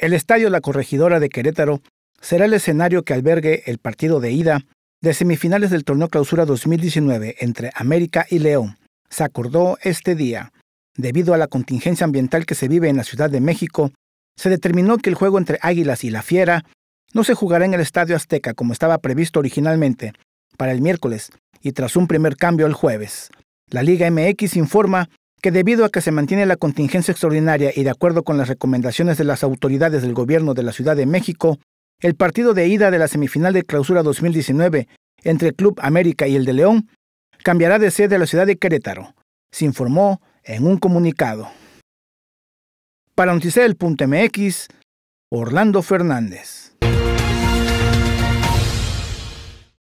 El estadio La Corregidora de Querétaro será el escenario que albergue el partido de ida de semifinales del torneo Clausura 2019 entre América y León. Se acordó este día. Debido a la contingencia ambiental que se vive en la Ciudad de México, se determinó que el juego entre Águilas y La Fiera no se jugará en el Estadio Azteca como estaba previsto originalmente, para el miércoles, y tras un primer cambio el jueves. La Liga MX informa que debido a que se mantiene la contingencia extraordinaria y de acuerdo con las recomendaciones de las autoridades del gobierno de la Ciudad de México, el partido de ida de la semifinal de clausura 2019 entre el Club América y el de León cambiará de sede a la ciudad de Querétaro, se informó en un comunicado. Para Noticel.mx, Orlando Fernández.